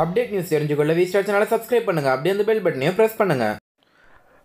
update news தெரிஞ்சுக்கொள்ள கொள்ள star சேனலை subscribe பண்ணுங்கள் அப்படியே அந்த பெல் பட்டனையும் ப்ரெஸ் பண்ணுங்கள்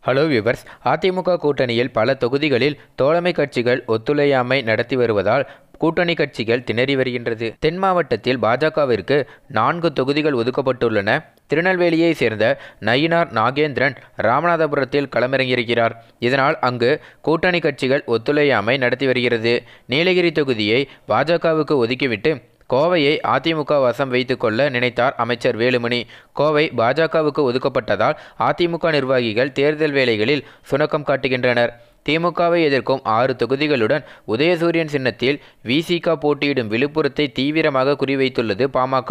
ஹலோ வியூவர்ஸ் அதிமுக கூட்டணியில் பல தொகுதிகளில் தோழமை கட்சிகள் ஒத்துழையாமை நடத்தி வருவதால் கூட்டணி கட்சிகள் திணறி வருகின்றது தென் மாவட்டத்தில் பாஜகவிற்கு நான்கு தொகுதிகள் ஒதுக்கப்பட்டுள்ளன திருநெல்வேலியை சேர்ந்த நயினார் நாகேந்திரன் ராமநாதபுரத்தில் களமிறங்கியிருக்கிறார் இதனால் அங்கு கூட்டணி கட்சிகள் ஒத்துழையாமை நடத்தி வருகிறது நீலகிரி தொகுதியை பாஜகவுக்கு ஒதுக்கிவிட்டு கோவையை அதிமுக வசம் வைத்துக்கொள்ள நினைத்தார் அமைச்சர் வேலுமணி கோவை பாஜகவுக்கு ஒதுக்கப்பட்டதால் அதிமுக நிர்வாகிகள் தேர்தல் வேலைகளில் சுணக்கம் காட்டுகின்றனர் திமுகவை எதிர்க்கும் ஆறு தொகுதிகளுடன் உதயசூரியன் சின்னத்தில் விசிக போட்டியிடும் விழுப்புரத்தை தீவிரமாக குறிவைத்துள்ளது பாமக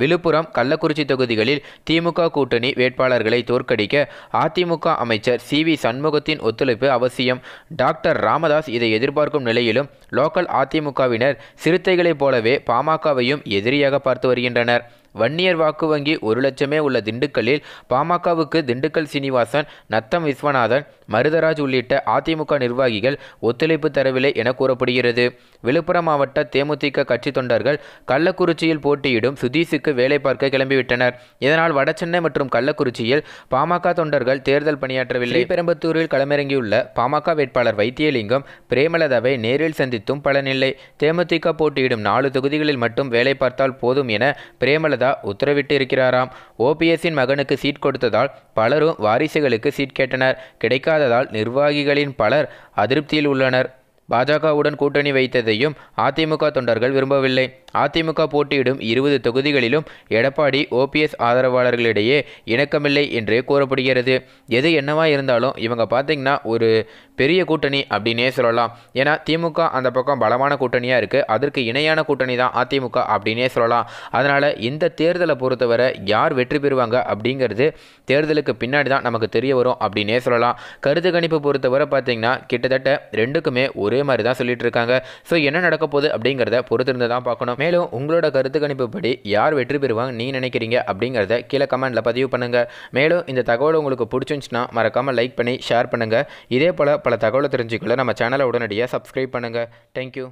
விழுப்புரம் கள்ளக்குறிச்சி தொகுதிகளில் திமுக கூட்டணி வேட்பாளர்களை தோற்கடிக்க அதிமுக அமைச்சர் சி வி சண்முகத்தின் ஒத்துழைப்பு அவசியம் டாக்டர் ராமதாஸ் இதை எதிர்பார்க்கும் நிலையிலும் லோக்கல் அதிமுகவினர் சிறுத்தைகளைப் போலவே பாமகவையும் எதிரியாக பார்த்து வருகின்றனர் வன்னியர் வாக்கு வங்கி ஒரு லட்சமே உள்ள திண்டுக்கல்லில் பாமகவுக்கு திண்டுக்கல் சீனிவாசன் நத்தம் விஸ்வநாதன் மருதராஜ் உள்ளிட்ட அதிமுக நிர்வாகிகள் ஒத்துழைப்பு தரவில்லை என கூறப்படுகிறது விழுப்புரம் மாவட்ட தேமுதிக கட்சி தொண்டர்கள் கள்ளக்குறிச்சியில் போட்டியிடும் சுதீஷுக்கு வேலை பார்க்க கிளம்பிவிட்டனர் இதனால் வடசென்னை மற்றும் கள்ளக்குறிச்சியில் பாமக தொண்டர்கள் தேர்தல் பணியாற்றவில்லை பெரம்பத்தூரில் களமிறங்கியுள்ள பாமக வேட்பாளர் வைத்தியலிங்கம் பிரேமலதாவை நேரில் சந்தித்தும் பலனில்லை தேமுதிக போட்டியிடும் நாலு தொகுதிகளில் மட்டும் வேலை பார்த்தால் போதும் என பிரேமலதா மேத்தா உத்தரவிட்டு இருக்கிறாராம் ஓபிஎஸ்ஸின் மகனுக்கு சீட் கொடுத்ததால் பலரும் வாரிசுகளுக்கு சீட் கேட்டனர் கிடைக்காததால் நிர்வாகிகளின் பலர் அதிருப்தியில் உள்ளனர் பாஜகவுடன் கூட்டணி வைத்ததையும் அதிமுக தொண்டர்கள் விரும்பவில்லை அதிமுக போட்டியிடும் இருபது தொகுதிகளிலும் எடப்பாடி ஓபிஎஸ் ஆதரவாளர்களிடையே இணக்கமில்லை என்றே கூறப்படுகிறது எது என்னவா இருந்தாலும் இவங்க பார்த்தீங்கன்னா ஒரு பெரிய கூட்டணி அப்படின்னே சொல்லலாம் ஏன்னா திமுக அந்த பக்கம் பலமான கூட்டணியாக இருக்குது அதற்கு இணையான கூட்டணி தான் அதிமுக அப்படின்னே சொல்லலாம் அதனால் இந்த தேர்தலை பொறுத்தவரை யார் வெற்றி பெறுவாங்க அப்படிங்கிறது தேர்தலுக்கு பின்னாடி தான் நமக்கு தெரிய வரும் அப்படின்னே சொல்லலாம் கருத்து கணிப்பு பொறுத்தவரை பார்த்திங்கன்னா கிட்டத்தட்ட ரெண்டுக்குமே ஒரு ஒரே மாதிரி தான் சொல்லிட்டு இருக்காங்க ஸோ என்ன நடக்க போகுது அப்படிங்கிறத பொறுத்திருந்து தான் பார்க்கணும் மேலும் உங்களோட கருத்து கணிப்புப்படி யார் வெற்றி பெறுவாங்க நீ நினைக்கிறீங்க அப்படிங்கிறத கீழே கமெண்ட்டில் பதிவு பண்ணுங்கள் மேலும் இந்த தகவல் உங்களுக்கு பிடிச்சிருந்துச்சுன்னா மறக்காமல் லைக் பண்ணி ஷேர் பண்ணுங்கள் இதே போல் பல தகவலை தெரிஞ்சுக்கல நம்ம சேனலை உடனடியாக சப்ஸ்கிரைப் பண்ணுங்கள் தேங்க்யூ